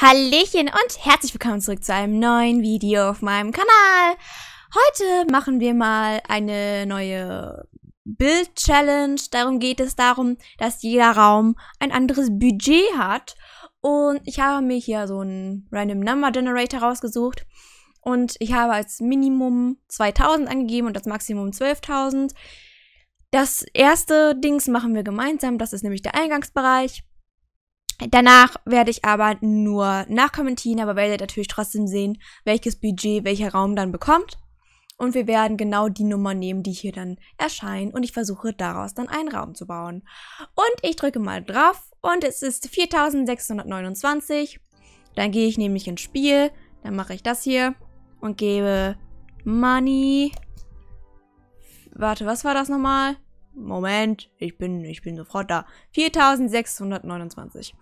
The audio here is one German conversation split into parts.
Hallöchen und herzlich willkommen zurück zu einem neuen Video auf meinem Kanal. Heute machen wir mal eine neue Build-Challenge. Darum geht es darum, dass jeder Raum ein anderes Budget hat. Und ich habe mir hier so einen Random Number Generator rausgesucht. Und ich habe als Minimum 2000 angegeben und als Maximum 12.000. Das erste Dings machen wir gemeinsam, das ist nämlich der Eingangsbereich. Danach werde ich aber nur nachkommentieren, aber werdet natürlich trotzdem sehen, welches Budget welcher Raum dann bekommt. Und wir werden genau die Nummer nehmen, die hier dann erscheinen. Und ich versuche daraus dann einen Raum zu bauen. Und ich drücke mal drauf und es ist 4629. Dann gehe ich nämlich ins Spiel. Dann mache ich das hier und gebe Money. Warte, was war das nochmal? Moment, ich bin, ich bin sofort da. 4629.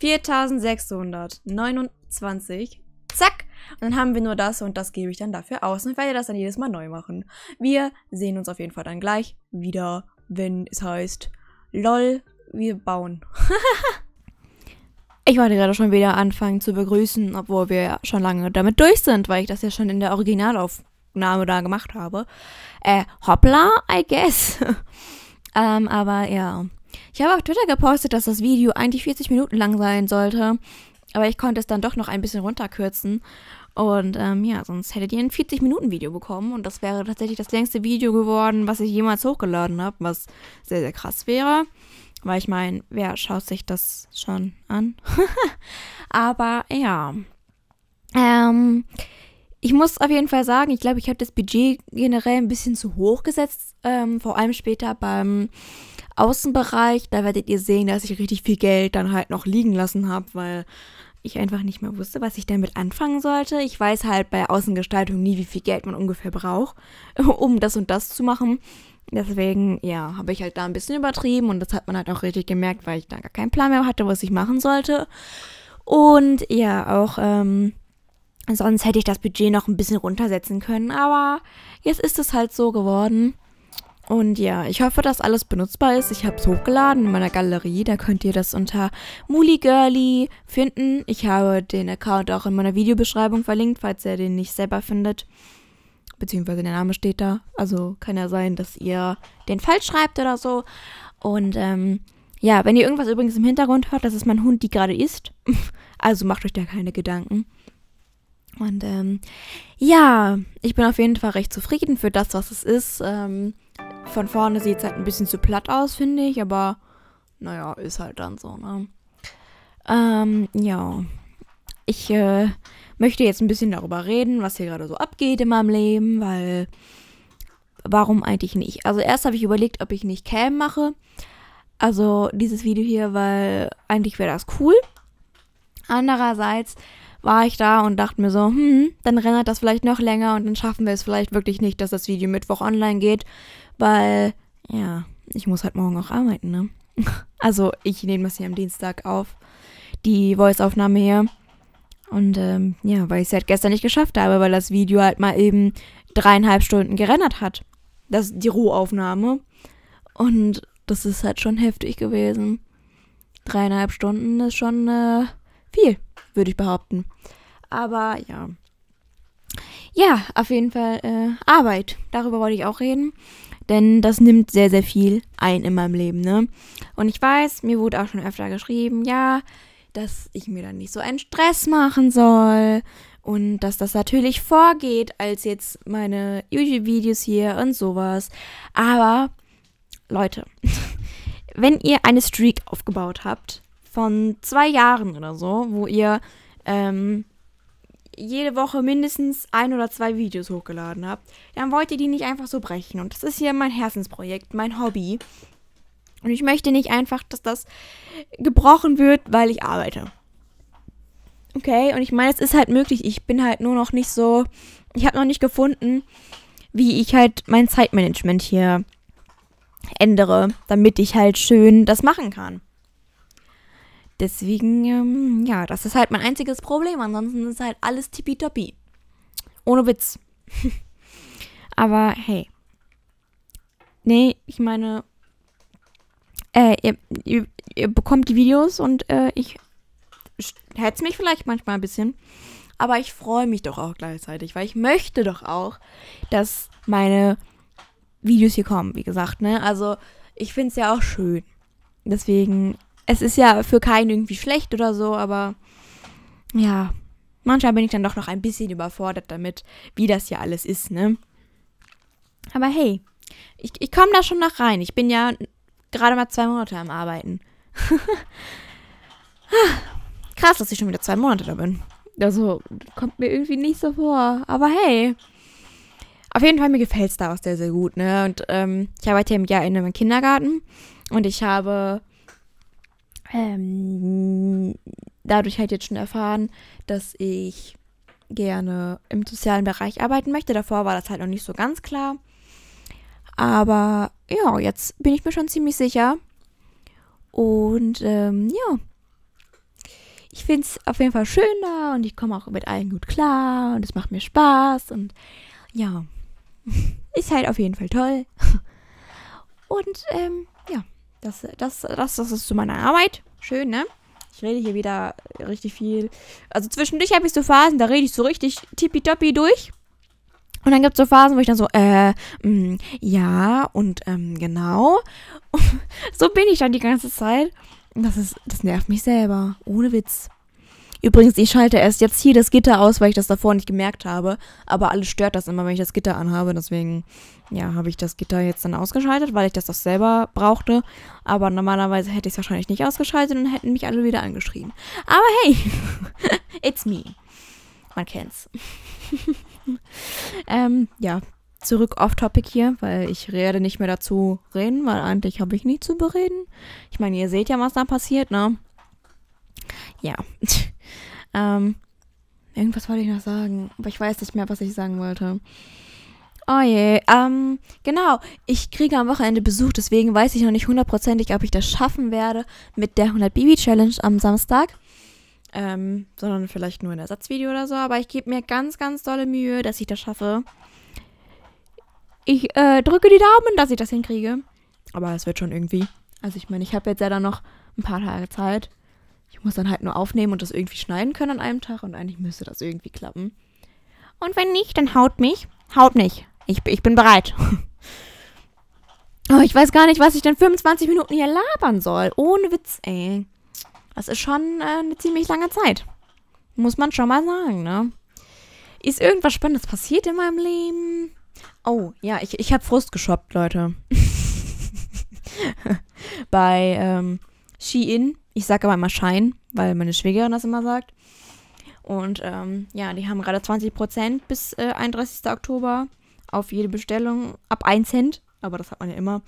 4629. Zack. Und dann haben wir nur das und das gebe ich dann dafür aus. Und ich werde das dann jedes Mal neu machen. Wir sehen uns auf jeden Fall dann gleich wieder, wenn es heißt, lol, wir bauen. Ich wollte gerade schon wieder anfangen zu begrüßen, obwohl wir schon lange damit durch sind, weil ich das ja schon in der Originalauf Aufnahme da gemacht habe. Äh, hoppla, I guess. ähm, aber ja. Ich habe auf Twitter gepostet, dass das Video eigentlich 40 Minuten lang sein sollte. Aber ich konnte es dann doch noch ein bisschen runterkürzen. Und ähm, ja, sonst hättet ihr ein 40-Minuten-Video bekommen. Und das wäre tatsächlich das längste Video geworden, was ich jemals hochgeladen habe. Was sehr, sehr krass wäre. Weil ich meine, wer schaut sich das schon an? Aber ja. Ähm, ich muss auf jeden Fall sagen, ich glaube, ich habe das Budget generell ein bisschen zu hoch gesetzt, ähm, vor allem später beim Außenbereich. Da werdet ihr sehen, dass ich richtig viel Geld dann halt noch liegen lassen habe, weil ich einfach nicht mehr wusste, was ich damit anfangen sollte. Ich weiß halt bei Außengestaltung nie, wie viel Geld man ungefähr braucht, um das und das zu machen. Deswegen, ja, habe ich halt da ein bisschen übertrieben und das hat man halt auch richtig gemerkt, weil ich da gar keinen Plan mehr hatte, was ich machen sollte. Und ja, auch ähm, Sonst hätte ich das Budget noch ein bisschen runtersetzen können, aber jetzt ist es halt so geworden. Und ja, ich hoffe, dass alles benutzbar ist. Ich habe es hochgeladen in meiner Galerie. Da könnt ihr das unter Muligirly finden. Ich habe den Account auch in meiner Videobeschreibung verlinkt, falls ihr den nicht selber findet. Beziehungsweise der Name steht da. Also kann ja sein, dass ihr den falsch schreibt oder so. Und ähm, ja, wenn ihr irgendwas übrigens im Hintergrund hört, das ist mein Hund, die gerade isst. also macht euch da keine Gedanken. Und ähm, ja, ich bin auf jeden Fall recht zufrieden für das, was es ist. Ähm, von vorne sieht es halt ein bisschen zu platt aus, finde ich, aber naja, ist halt dann so, ne? Ähm, ja. Ich äh, möchte jetzt ein bisschen darüber reden, was hier gerade so abgeht in meinem Leben, weil warum eigentlich nicht? Also erst habe ich überlegt, ob ich nicht Cam mache. Also dieses Video hier, weil eigentlich wäre das cool. Andererseits war ich da und dachte mir so, hm, dann rennert das vielleicht noch länger und dann schaffen wir es vielleicht wirklich nicht, dass das Video Mittwoch online geht, weil, ja, ich muss halt morgen auch arbeiten, ne? Also, ich nehme das hier am Dienstag auf, die Voice-Aufnahme hier. Und ähm, ja, weil ich es halt gestern nicht geschafft habe, weil das Video halt mal eben dreieinhalb Stunden gerendert hat. Das, die Rohaufnahme. Und das ist halt schon heftig gewesen. Dreieinhalb Stunden ist schon äh, viel würde ich behaupten. Aber ja. Ja, auf jeden Fall äh, Arbeit. Darüber wollte ich auch reden. Denn das nimmt sehr, sehr viel ein in meinem Leben, ne? Und ich weiß, mir wurde auch schon öfter geschrieben, ja, dass ich mir dann nicht so einen Stress machen soll. Und dass das natürlich vorgeht, als jetzt meine YouTube-Videos hier und sowas. Aber, Leute, wenn ihr eine Streak aufgebaut habt, von zwei Jahren oder so, wo ihr ähm, jede Woche mindestens ein oder zwei Videos hochgeladen habt, dann wollt ihr die nicht einfach so brechen. Und das ist hier mein Herzensprojekt, mein Hobby. Und ich möchte nicht einfach, dass das gebrochen wird, weil ich arbeite. Okay, und ich meine, es ist halt möglich. Ich bin halt nur noch nicht so. Ich habe noch nicht gefunden, wie ich halt mein Zeitmanagement hier ändere, damit ich halt schön das machen kann. Deswegen, ähm, ja, das ist halt mein einziges Problem. Ansonsten ist halt alles tippitoppi. Ohne Witz. Aber hey. Nee, ich meine, äh, ihr, ihr, ihr, bekommt die Videos und äh, ich hetze mich vielleicht manchmal ein bisschen. Aber ich freue mich doch auch gleichzeitig, weil ich möchte doch auch, dass meine Videos hier kommen, wie gesagt, ne? Also, ich finde es ja auch schön. Deswegen, es ist ja für keinen irgendwie schlecht oder so, aber ja, manchmal bin ich dann doch noch ein bisschen überfordert damit, wie das hier alles ist, ne? Aber hey, ich, ich komme da schon noch rein. Ich bin ja gerade mal zwei Monate am Arbeiten. Krass, dass ich schon wieder zwei Monate da bin. Also, kommt mir irgendwie nicht so vor. Aber hey. Auf jeden Fall, mir gefällt es da auch sehr, sehr gut, ne? Und ähm, ich arbeite ja im Jahr in einem Kindergarten und ich habe ähm, dadurch halt jetzt schon erfahren, dass ich gerne im sozialen Bereich arbeiten möchte. Davor war das halt noch nicht so ganz klar. Aber ja, jetzt bin ich mir schon ziemlich sicher. Und ähm, ja, ich finde es auf jeden Fall schöner und ich komme auch mit allen gut klar und es macht mir Spaß und ja, ist halt auf jeden Fall toll. Und ähm, ja. Das, das, das, das ist zu meiner Arbeit. Schön, ne? Ich rede hier wieder richtig viel. Also zwischendurch habe ich so Phasen, da rede ich so richtig tippitoppi durch. Und dann gibt es so Phasen, wo ich dann so, äh, mh, mm, ja und ähm, genau. so bin ich dann die ganze Zeit. Das, ist, das nervt mich selber. Ohne Witz. Übrigens, ich schalte erst jetzt hier das Gitter aus, weil ich das davor nicht gemerkt habe. Aber alles stört das immer, wenn ich das Gitter anhabe. Deswegen, ja, habe ich das Gitter jetzt dann ausgeschaltet, weil ich das doch selber brauchte. Aber normalerweise hätte ich es wahrscheinlich nicht ausgeschaltet und hätten mich alle wieder angeschrien. Aber hey, it's me. Man kennt's. ähm, ja, zurück off-topic hier, weil ich werde nicht mehr dazu reden, weil eigentlich habe ich nichts zu bereden. Ich meine, ihr seht ja, was da passiert, ne? Ja. ähm, irgendwas wollte ich noch sagen, aber ich weiß nicht mehr, was ich sagen wollte. Oh je, ähm, genau. Ich kriege am Wochenende Besuch, deswegen weiß ich noch nicht hundertprozentig, ob ich das schaffen werde mit der 100 Baby Challenge am Samstag. Ähm, sondern vielleicht nur ein Ersatzvideo oder so. Aber ich gebe mir ganz, ganz dolle Mühe, dass ich das schaffe. Ich äh, drücke die Daumen, dass ich das hinkriege. Aber es wird schon irgendwie. Also ich meine, ich habe jetzt ja dann noch ein paar Tage Zeit. Ich muss dann halt nur aufnehmen und das irgendwie schneiden können an einem Tag und eigentlich müsste das irgendwie klappen. Und wenn nicht, dann haut mich. Haut mich. Ich, ich bin bereit. oh, ich weiß gar nicht, was ich denn 25 Minuten hier labern soll. Ohne Witz, ey. Das ist schon äh, eine ziemlich lange Zeit. Muss man schon mal sagen, ne? Ist irgendwas Spannendes passiert in meinem Leben? Oh, ja, ich, ich habe Frust geshoppt, Leute. Bei ähm, Shein ich sage aber immer Schein, weil meine Schwägerin das immer sagt. Und ähm, ja, die haben gerade 20% bis äh, 31. Oktober auf jede Bestellung ab 1 Cent. Aber das hat man ja immer.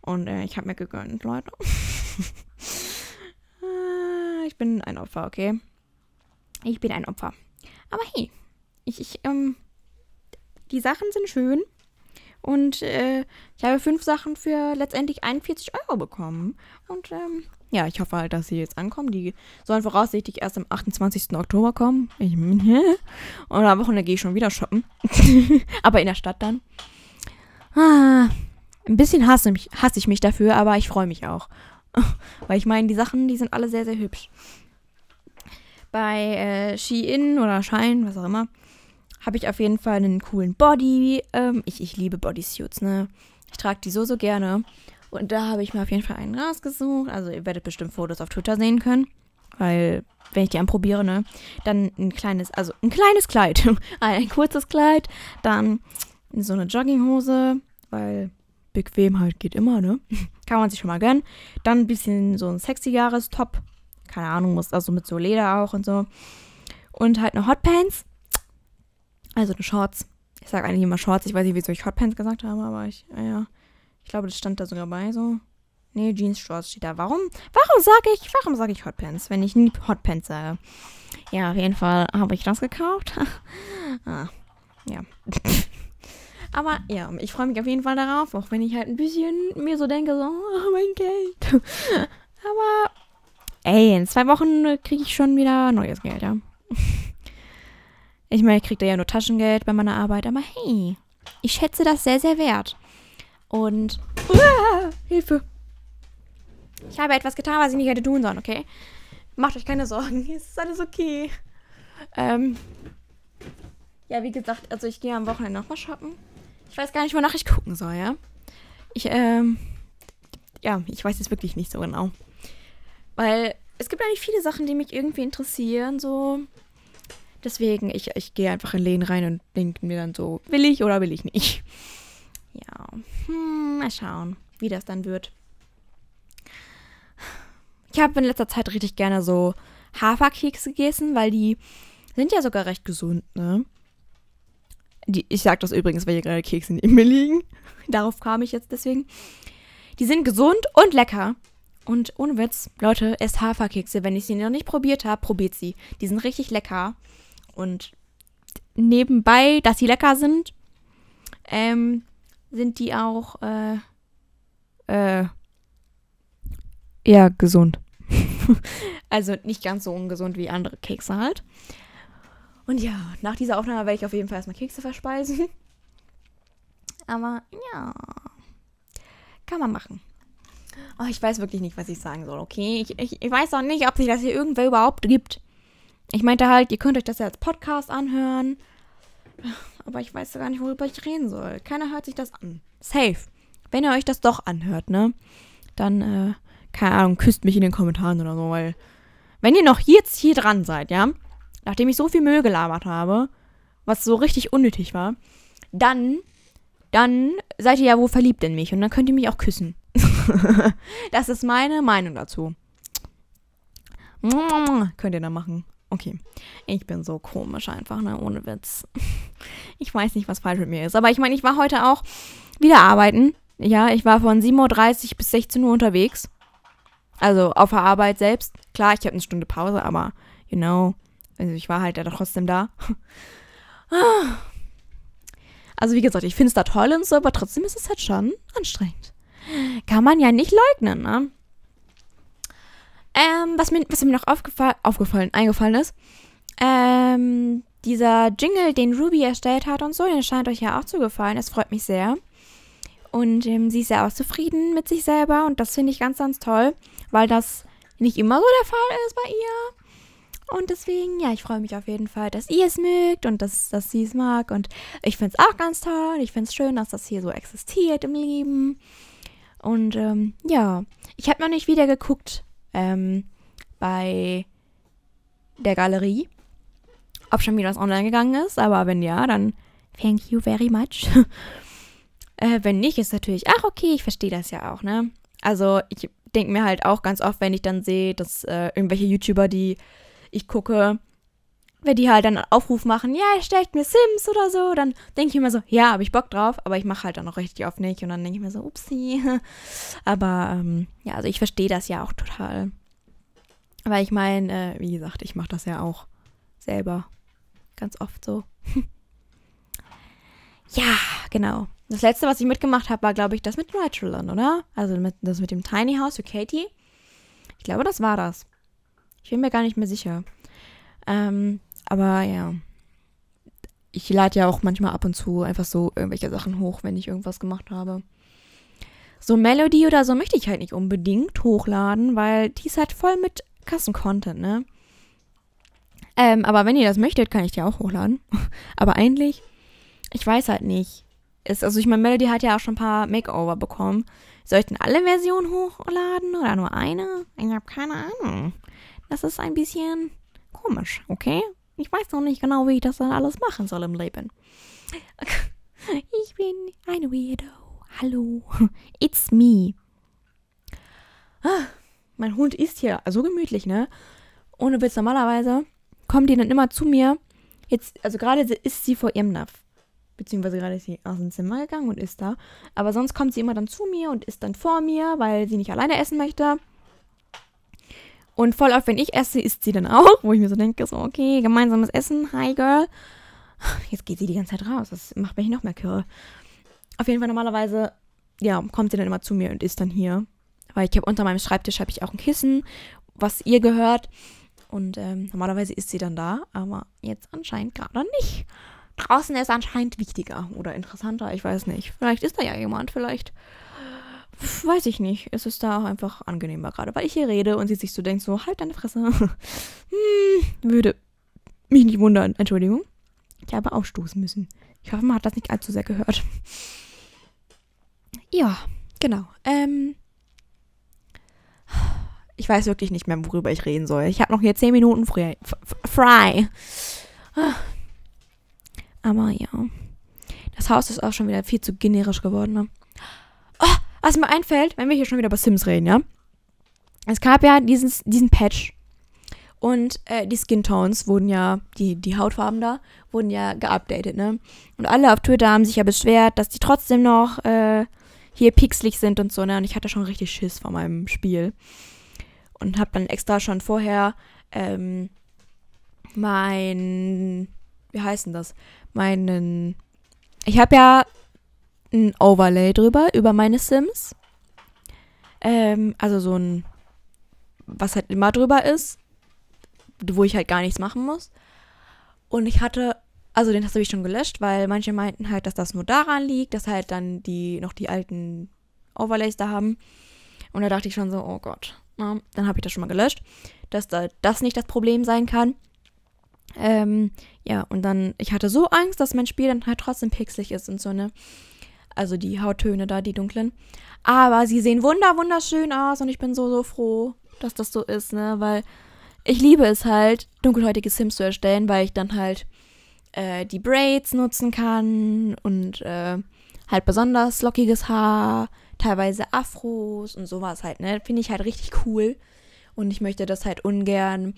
Und äh, ich habe mir gegönnt, Leute. Ah, ich bin ein Opfer, okay? Ich bin ein Opfer. Aber hey, ich, ich, ähm, die Sachen sind schön. Und äh, ich habe fünf Sachen für letztendlich 41 Euro bekommen. Und ähm, ja, ich hoffe halt, dass sie jetzt ankommen. Die sollen voraussichtlich erst am 28. Oktober kommen. Ich, und am Wochenende gehe ich schon wieder shoppen. aber in der Stadt dann. Ah, ein bisschen hasse, mich, hasse ich mich dafür, aber ich freue mich auch. Weil ich meine, die Sachen, die sind alle sehr, sehr hübsch. Bei äh, Shein oder Schein, was auch immer, habe ich auf jeden Fall einen coolen Body. Ähm, ich, ich liebe Bodysuits, ne? Ich trage die so, so gerne. Und da habe ich mir auf jeden Fall einen rausgesucht. Also ihr werdet bestimmt Fotos auf Twitter sehen können. Weil, wenn ich die anprobiere, ne, dann ein kleines, also ein kleines Kleid. ein kurzes Kleid, dann so eine Jogginghose, weil bequem halt geht immer, ne? Kann man sich schon mal gönnen. Dann ein bisschen so ein sexy Jahrestop. Keine Ahnung, muss also mit so Leder auch und so. Und halt noch Hotpants. Also eine Shorts. Ich sage eigentlich immer Shorts. Ich weiß nicht, wieso ich Hotpants gesagt habe, aber ich, naja. Ich glaube, das stand da sogar bei so. Nee, Jeans Shorts steht da. Warum? Warum sage ich, warum sage ich Hotpants, wenn ich nie Hotpants sage? Ja, auf jeden Fall habe ich das gekauft. ah, ja. aber ja, ich freue mich auf jeden Fall darauf, auch wenn ich halt ein bisschen mir so denke, so, oh mein Geld. aber ey, in zwei Wochen kriege ich schon wieder neues Geld, ja. Ich meine, ich kriege da ja nur Taschengeld bei meiner Arbeit, aber hey, ich schätze das sehr, sehr wert. Und. Uah, Hilfe! Ich habe etwas getan, was ich nicht hätte tun sollen, okay? Macht euch keine Sorgen, es ist alles okay. Ähm. Ja, wie gesagt, also ich gehe am Wochenende nochmal shoppen. Ich weiß gar nicht, wonach ich gucken soll, ja? Ich, ähm. Ja, ich weiß es wirklich nicht so genau. Weil es gibt eigentlich viele Sachen, die mich irgendwie interessieren, so Deswegen, ich, ich gehe einfach in Läden rein und denke mir dann so, will ich oder will ich nicht. Ja, hm, mal schauen, wie das dann wird. Ich habe in letzter Zeit richtig gerne so Haferkekse gegessen, weil die sind ja sogar recht gesund, ne? Die, ich sage das übrigens, weil hier gerade Kekse in mir liegen. Darauf kam ich jetzt deswegen. Die sind gesund und lecker. Und ohne Witz, Leute, esst Haferkekse. Wenn ich sie noch nicht probiert habe, probiert sie. Die sind richtig lecker und nebenbei, dass sie lecker sind, ähm, sind die auch äh, äh, eher gesund. also nicht ganz so ungesund wie andere Kekse halt. Und ja, nach dieser Aufnahme werde ich auf jeden Fall erstmal Kekse verspeisen. Aber ja, kann man machen. Oh, ich weiß wirklich nicht, was ich sagen soll, okay? Ich, ich, ich weiß auch nicht, ob sich das hier irgendwer überhaupt gibt. Ich meinte halt, ihr könnt euch das ja als Podcast anhören. Aber ich weiß gar nicht, worüber ich reden soll. Keiner hört sich das an. Safe. Wenn ihr euch das doch anhört, ne? Dann, äh, keine Ahnung, küsst mich in den Kommentaren oder so, weil. Wenn ihr noch jetzt hier dran seid, ja? Nachdem ich so viel Müll gelabert habe, was so richtig unnötig war, dann. Dann seid ihr ja wohl verliebt in mich und dann könnt ihr mich auch küssen. das ist meine Meinung dazu. Könnt ihr dann machen. Okay, ich bin so komisch einfach, ne? Ohne Witz. Ich weiß nicht, was falsch mit mir ist. Aber ich meine, ich war heute auch wieder arbeiten. Ja, ich war von 7.30 Uhr bis 16 Uhr unterwegs. Also auf der Arbeit selbst. Klar, ich habe eine Stunde Pause, aber, you know, also ich war halt ja trotzdem da. Also wie gesagt, ich finde es da toll und so, aber trotzdem ist es halt schon anstrengend. Kann man ja nicht leugnen, ne? Ähm, was, mir, was mir noch aufgefa aufgefallen, eingefallen ist, ähm, dieser Jingle, den Ruby erstellt hat und so, den scheint euch ja auch zu gefallen. Das freut mich sehr. Und ähm, sie ist ja auch zufrieden mit sich selber und das finde ich ganz, ganz toll, weil das nicht immer so der Fall ist bei ihr. Und deswegen, ja, ich freue mich auf jeden Fall, dass ihr es mögt und dass, dass sie es mag. Und ich finde es auch ganz toll. Ich finde es schön, dass das hier so existiert im Leben. Und ähm, ja, ich habe noch nicht wieder geguckt, ähm, bei der Galerie. Ob schon wieder was online gegangen ist, aber wenn ja, dann thank you very much. äh, wenn nicht, ist natürlich, ach okay, ich verstehe das ja auch, ne? Also ich denke mir halt auch ganz oft, wenn ich dann sehe, dass äh, irgendwelche YouTuber, die ich gucke, wenn die halt dann einen Aufruf machen, ja, stellt mir Sims oder so, dann denke ich immer so, ja, habe ich Bock drauf, aber ich mache halt dann auch richtig oft nicht und dann denke ich mir so, upsi. Aber ähm, ja, also ich verstehe das ja auch total. Weil ich meine, äh, wie gesagt, ich mache das ja auch selber ganz oft so. ja, genau. Das letzte, was ich mitgemacht habe, war, glaube ich, das mit Naturland, oder? Also mit, das mit dem Tiny House für Katie. Ich glaube, das war das. Ich bin mir gar nicht mehr sicher. Ähm, aber ja. Ich lade ja auch manchmal ab und zu einfach so irgendwelche Sachen hoch, wenn ich irgendwas gemacht habe. So Melody oder so möchte ich halt nicht unbedingt hochladen, weil die ist halt voll mit Kassen-Content, ne? Ähm, aber wenn ihr das möchtet, kann ich die auch hochladen. aber eigentlich, ich weiß halt nicht. Ist, also ich meine, Melody hat ja auch schon ein paar Makeover bekommen. Soll ich denn alle Versionen hochladen oder nur eine? Ich habe keine Ahnung. Das ist ein bisschen komisch, okay? Ich weiß noch nicht genau, wie ich das dann alles machen soll im Leben. Ich bin ein Weirdo. Hallo. It's me. Ah, mein Hund ist hier so gemütlich, ne? Ohne Witz, normalerweise kommt die dann immer zu mir. Jetzt, also gerade ist sie vor ihrem Napf. Beziehungsweise gerade ist sie aus dem Zimmer gegangen und ist da. Aber sonst kommt sie immer dann zu mir und ist dann vor mir, weil sie nicht alleine essen möchte. Und voll oft, wenn ich esse, isst sie dann auch, wo ich mir so denke, so, okay, gemeinsames Essen, hi Girl. Jetzt geht sie die ganze Zeit raus, das macht mich noch mehr kirre. Auf jeden Fall normalerweise, ja, kommt sie dann immer zu mir und isst dann hier. Weil ich habe unter meinem Schreibtisch habe ich auch ein Kissen, was ihr gehört. Und ähm, normalerweise ist sie dann da, aber jetzt anscheinend gerade nicht. Draußen ist anscheinend wichtiger oder interessanter, ich weiß nicht. Vielleicht ist da ja jemand, vielleicht weiß ich nicht. Es ist da auch einfach angenehmer gerade, weil ich hier rede und sie sich so denkt, so, halt deine Fresse. hm, würde mich nicht wundern. Entschuldigung. Ich habe aufstoßen müssen. Ich hoffe, man hat das nicht allzu sehr gehört. Ja, genau. Ähm, ich weiß wirklich nicht mehr, worüber ich reden soll. Ich habe noch hier 10 Minuten frei. frei. Ah. Aber ja. Das Haus ist auch schon wieder viel zu generisch geworden. Ne? Was mir einfällt, wenn wir hier schon wieder über Sims reden, ja? Es gab ja diesen, diesen Patch. Und äh, die Skin Tones wurden ja, die, die Hautfarben da, wurden ja geupdatet, ne? Und alle auf Twitter haben sich ja beschwert, dass die trotzdem noch äh, hier pixelig sind und so, ne? Und ich hatte schon richtig Schiss vor meinem Spiel. Und hab dann extra schon vorher ähm, mein, wie heißt denn das? Meinen, ich habe ja ein Overlay drüber, über meine Sims. Ähm, also so ein, was halt immer drüber ist, wo ich halt gar nichts machen muss. Und ich hatte, also den habe ich schon gelöscht, weil manche meinten halt, dass das nur daran liegt, dass halt dann die noch die alten Overlays da haben. Und da dachte ich schon so, oh Gott, na, ne? dann habe ich das schon mal gelöscht, dass da das nicht das Problem sein kann. Ähm, ja, und dann, ich hatte so Angst, dass mein Spiel dann halt trotzdem pixelig ist und so, ne? Also die Hauttöne da, die dunklen. Aber sie sehen wunder, wunderschön aus und ich bin so, so froh, dass das so ist, ne? Weil ich liebe es halt, dunkelhäutige Sims zu erstellen, weil ich dann halt äh, die Braids nutzen kann und äh, halt besonders lockiges Haar, teilweise Afros und sowas halt, ne? Finde ich halt richtig cool. Und ich möchte das halt ungern,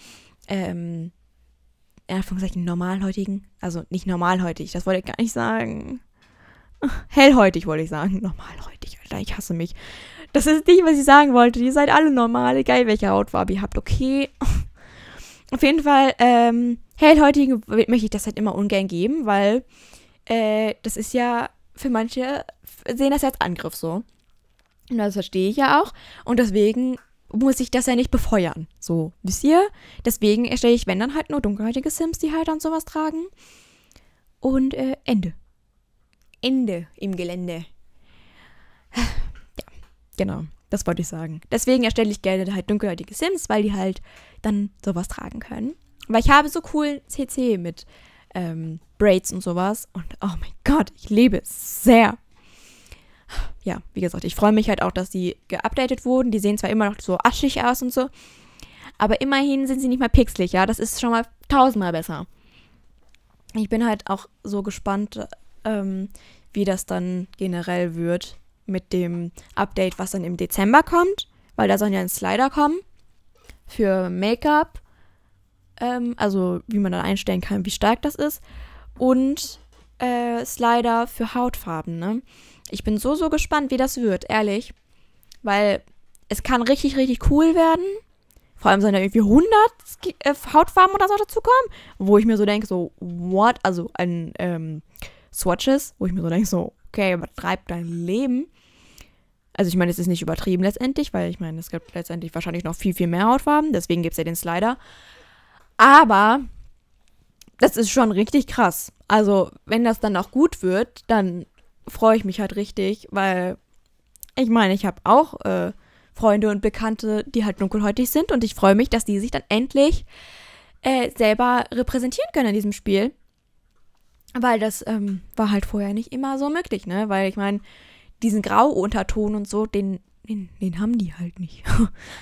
ähm, in Anführungszeichen normalhäutigen, also nicht normalhäutig, das wollte ich gar nicht sagen. Hellhäutig wollte ich sagen. Normalhäutig, Alter, ich hasse mich. Das ist nicht, was ich sagen wollte. Ihr seid alle normal, egal welche Hautfarbe ihr habt, okay. Auf jeden Fall, ähm, hellhäutigen möchte ich das halt immer ungern geben, weil äh, das ist ja für manche, sehen das als Angriff so. Und das verstehe ich ja auch. Und deswegen muss ich das ja nicht befeuern. So, wisst ihr? Deswegen erstelle ich, wenn dann halt nur dunkelhäutige Sims, die halt dann sowas tragen. Und äh, Ende. Ende im Gelände. Ja, genau. Das wollte ich sagen. Deswegen erstelle ich gerne halt dunkelhäutige Sims, weil die halt dann sowas tragen können. Weil ich habe so cool CC mit ähm, Braids und sowas. Und oh mein Gott, ich liebe es sehr. Ja, wie gesagt, ich freue mich halt auch, dass die geupdatet wurden. Die sehen zwar immer noch so aschig aus und so, aber immerhin sind sie nicht mal pixelig, ja. Das ist schon mal tausendmal besser. Ich bin halt auch so gespannt ähm, wie das dann generell wird mit dem Update, was dann im Dezember kommt, weil da sollen ja ein Slider kommen für Make-up, ähm, also wie man dann einstellen kann, wie stark das ist, und äh, Slider für Hautfarben. Ne? Ich bin so, so gespannt, wie das wird, ehrlich, weil es kann richtig, richtig cool werden. Vor allem sollen da irgendwie 100 äh, Hautfarben oder so dazukommen, wo ich mir so denke, so, what? Also ein, ähm, Swatches, wo ich mir so denke, so, okay, übertreib dein Leben. Also ich meine, es ist nicht übertrieben letztendlich, weil ich meine, es gibt letztendlich wahrscheinlich noch viel, viel mehr Hautfarben. Deswegen gibt es ja den Slider. Aber das ist schon richtig krass. Also wenn das dann auch gut wird, dann freue ich mich halt richtig, weil ich meine, ich habe auch äh, Freunde und Bekannte, die halt dunkelhäutig sind und ich freue mich, dass die sich dann endlich äh, selber repräsentieren können in diesem Spiel. Weil das ähm, war halt vorher nicht immer so möglich, ne? Weil ich meine, diesen Grauunterton und so, den, den, den haben die halt nicht.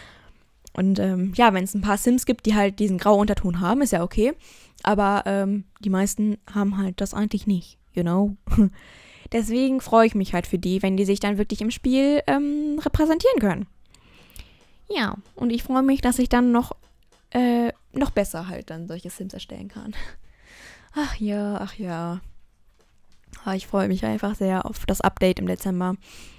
und ähm, ja, wenn es ein paar Sims gibt, die halt diesen Grauunterton haben, ist ja okay. Aber ähm, die meisten haben halt das eigentlich nicht, you know? Deswegen freue ich mich halt für die, wenn die sich dann wirklich im Spiel ähm, repräsentieren können. Ja, und ich freue mich, dass ich dann noch, äh, noch besser halt dann solche Sims erstellen kann. Ach ja, ach ja. Ah, ich freue mich einfach sehr auf das Update im Dezember.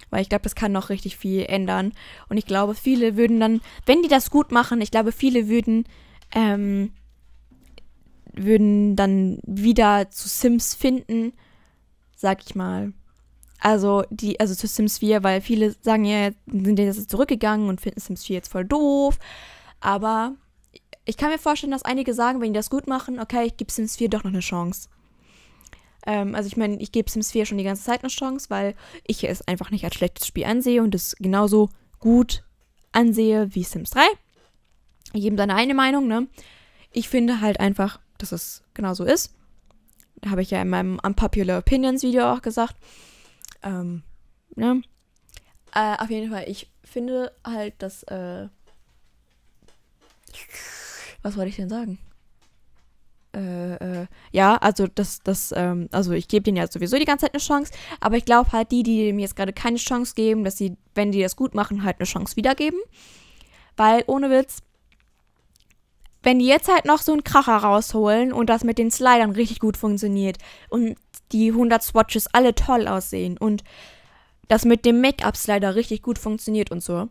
Weil ich glaube, das kann noch richtig viel ändern. Und ich glaube, viele würden dann, wenn die das gut machen, ich glaube, viele würden, ähm, würden dann wieder zu Sims finden, sag ich mal. Also die, also zu Sims 4, weil viele sagen ja, sind jetzt zurückgegangen und finden Sims 4 jetzt voll doof. Aber ich kann mir vorstellen, dass einige sagen, wenn die das gut machen, okay, ich gebe Sims 4 doch noch eine Chance. Ähm, also ich meine, ich gebe Sims 4 schon die ganze Zeit eine Chance, weil ich es einfach nicht als schlechtes Spiel ansehe und es genauso gut ansehe wie Sims 3. Jedem seine eigene Meinung, ne? Ich finde halt einfach, dass es genauso ist. Habe ich ja in meinem Unpopular Opinions Video auch gesagt. Ähm, ne? Äh, auf jeden Fall, ich finde halt, dass. Äh was wollte ich denn sagen? Äh, äh, ja, also das, das, ähm, also ich gebe denen ja sowieso die ganze Zeit eine Chance, aber ich glaube halt, die, die mir jetzt gerade keine Chance geben, dass sie, wenn die das gut machen, halt eine Chance wiedergeben. Weil ohne Witz, wenn die jetzt halt noch so einen Kracher rausholen und das mit den Slidern richtig gut funktioniert und die 100 Swatches alle toll aussehen und das mit dem Make-up-Slider richtig gut funktioniert und so.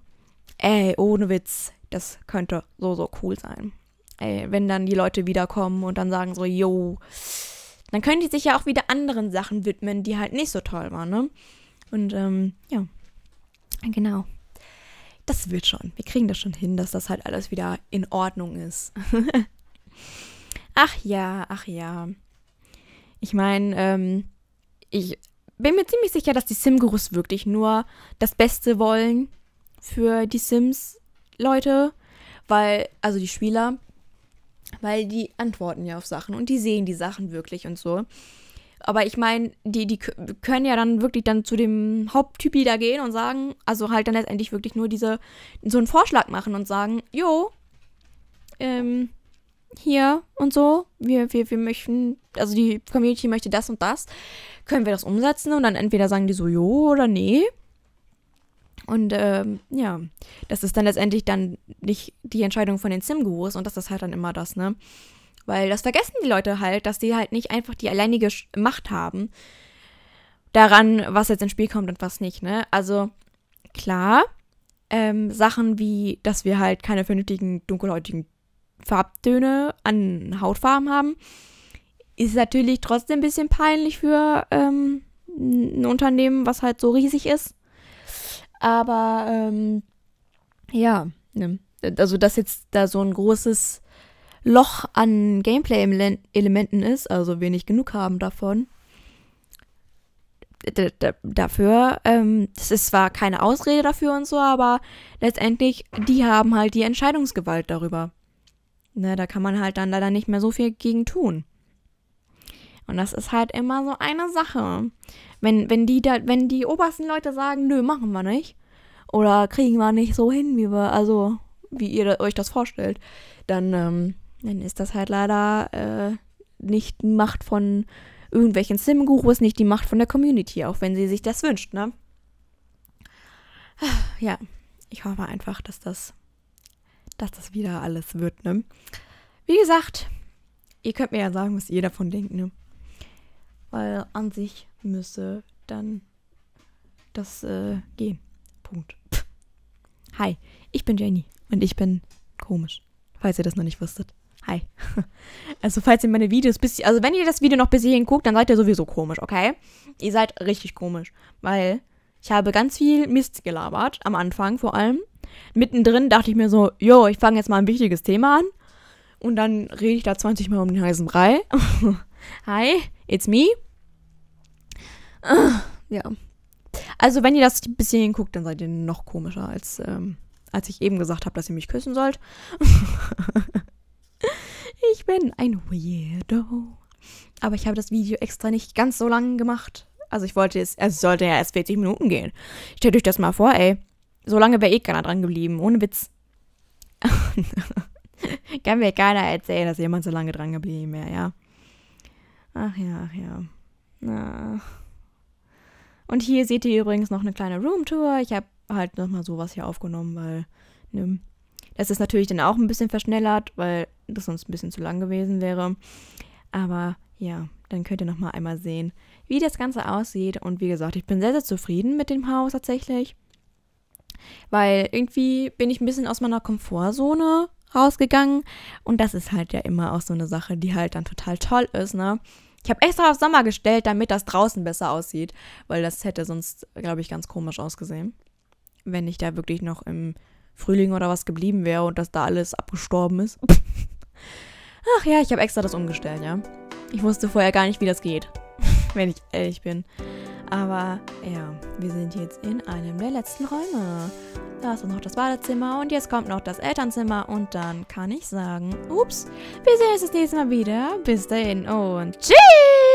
Ey, ohne Witz, das könnte so, so cool sein ey, wenn dann die Leute wiederkommen und dann sagen so, yo, dann können die sich ja auch wieder anderen Sachen widmen, die halt nicht so toll waren, ne? Und ähm, ja, genau. Das wird schon. Wir kriegen das schon hin, dass das halt alles wieder in Ordnung ist. ach ja, ach ja. Ich meine, ähm, ich bin mir ziemlich sicher, dass die Sim-Gurus wirklich nur das Beste wollen für die Sims-Leute, weil, also die Spieler, weil die antworten ja auf Sachen und die sehen die Sachen wirklich und so. Aber ich meine, die, die können ja dann wirklich dann zu dem Haupttypi da gehen und sagen, also halt dann letztendlich wirklich nur diese, so einen Vorschlag machen und sagen, jo, ähm, hier und so, wir, wir, wir möchten, also die Community möchte das und das, können wir das umsetzen? Und dann entweder sagen die so, jo oder nee. Und ähm, ja, das ist dann letztendlich dann nicht die Entscheidung von den Sim-Gurus und das ist halt dann immer das, ne? Weil das vergessen die Leute halt, dass sie halt nicht einfach die alleinige Macht haben daran, was jetzt ins Spiel kommt und was nicht, ne? Also klar, ähm, Sachen wie, dass wir halt keine vernünftigen dunkelhäutigen Farbtöne an Hautfarben haben, ist natürlich trotzdem ein bisschen peinlich für ähm, ein Unternehmen, was halt so riesig ist. Aber ähm, ja, ne. also dass jetzt da so ein großes Loch an Gameplay-Elementen ist, also wenig genug haben davon. D dafür, ähm, das ist zwar keine Ausrede dafür und so, aber letztendlich, die haben halt die Entscheidungsgewalt darüber. Ne, da kann man halt dann leider nicht mehr so viel gegen tun. Und das ist halt immer so eine Sache. Wenn, wenn, die, da, wenn die obersten Leute sagen, nö, machen wir nicht. Oder kriegen wir nicht so hin, wie wir, also, wie ihr euch das vorstellt, dann, ähm, dann ist das halt leider äh, nicht die Macht von irgendwelchen Sim-Gurus, nicht die Macht von der Community, auch wenn sie sich das wünscht, ne? Ja, ich hoffe einfach, dass das, dass das wieder alles wird, ne? Wie gesagt, ihr könnt mir ja sagen, was ihr davon denkt, ne? Weil an sich müsse dann das äh, gehen. Punkt. Pff. Hi, ich bin Jenny und ich bin komisch, falls ihr das noch nicht wusstet. Hi. Also falls ihr meine Videos bis, also wenn ihr das Video noch bis hierhin guckt, dann seid ihr sowieso komisch, okay? Ihr seid richtig komisch, weil ich habe ganz viel Mist gelabert, am Anfang vor allem. Mittendrin dachte ich mir so, jo, ich fange jetzt mal ein wichtiges Thema an. Und dann rede ich da 20 Mal um den heißen Brei. Hi. It's me. ja. Also, wenn ihr das ein bisschen hinguckt, dann seid ihr noch komischer, als, ähm, als ich eben gesagt habe, dass ihr mich küssen sollt. ich bin ein Weirdo. Aber ich habe das Video extra nicht ganz so lang gemacht. Also ich wollte es, also, es sollte ja erst 40 Minuten gehen. Stellt euch das mal vor, ey. So lange wäre eh keiner dran geblieben, ohne Witz. Kann mir keiner erzählen, dass jemand so lange dran geblieben wäre, ja. Ach ja, ach ja. Na. Und hier seht ihr übrigens noch eine kleine Roomtour. Ich habe halt nochmal sowas hier aufgenommen, weil ne, das ist natürlich dann auch ein bisschen verschnellert, weil das sonst ein bisschen zu lang gewesen wäre. Aber ja, dann könnt ihr nochmal einmal sehen, wie das Ganze aussieht. Und wie gesagt, ich bin sehr, sehr zufrieden mit dem Haus tatsächlich. Weil irgendwie bin ich ein bisschen aus meiner Komfortzone rausgegangen. Und das ist halt ja immer auch so eine Sache, die halt dann total toll ist, ne? Ich habe extra auf Sommer gestellt, damit das draußen besser aussieht, weil das hätte sonst, glaube ich, ganz komisch ausgesehen, wenn ich da wirklich noch im Frühling oder was geblieben wäre und dass da alles abgestorben ist. Ach ja, ich habe extra das umgestellt, ja. Ich wusste vorher gar nicht, wie das geht, wenn ich ehrlich bin. Aber ja, wir sind jetzt in einem der letzten Räume. Da ist noch das Badezimmer und jetzt kommt noch das Elternzimmer und dann kann ich sagen, ups, wir sehen uns das nächste Mal wieder. Bis dahin und tschüss!